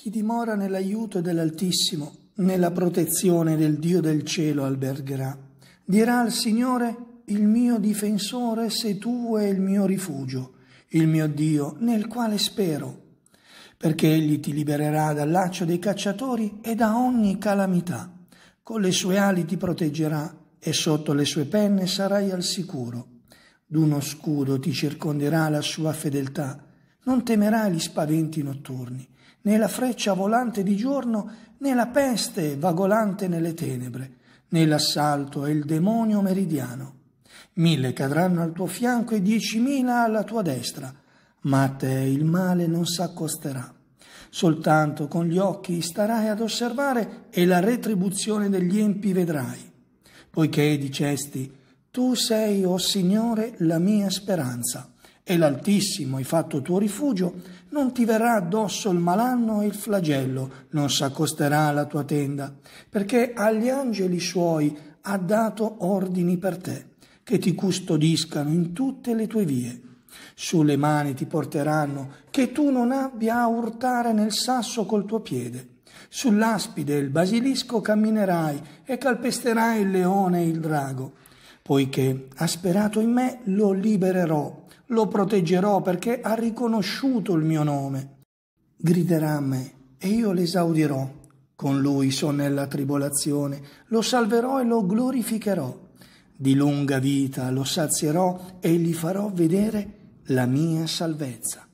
Chi dimora nell'aiuto dell'Altissimo, nella protezione del Dio del cielo albergerà. Dirà al Signore, il mio difensore sei tu e il mio rifugio, il mio Dio nel quale spero, perché egli ti libererà dal laccio dei cacciatori e da ogni calamità. Con le sue ali ti proteggerà e sotto le sue penne sarai al sicuro. D'uno scudo ti circonderà la sua fedeltà non temerai gli spaventi notturni, né la freccia volante di giorno, né la peste vagolante nelle tenebre, né l'assalto e il demonio meridiano. Mille cadranno al tuo fianco e diecimila alla tua destra, ma a te il male non s'accosterà. Soltanto con gli occhi starai ad osservare e la retribuzione degli empi vedrai. Poiché dicesti, tu sei, o oh Signore, la mia speranza e l'Altissimo hai fatto tuo rifugio, non ti verrà addosso il malanno e il flagello, non s'accosterà alla tua tenda, perché agli angeli suoi ha dato ordini per te, che ti custodiscano in tutte le tue vie. Sulle mani ti porteranno, che tu non abbia a urtare nel sasso col tuo piede. Sull'aspide e il basilisco camminerai e calpesterai il leone e il drago Poiché ha sperato in me, lo libererò, lo proteggerò perché ha riconosciuto il mio nome. Griderà a me e io l'esaudirò. Con lui sono nella tribolazione, lo salverò e lo glorificherò. Di lunga vita lo sazierò e gli farò vedere la mia salvezza.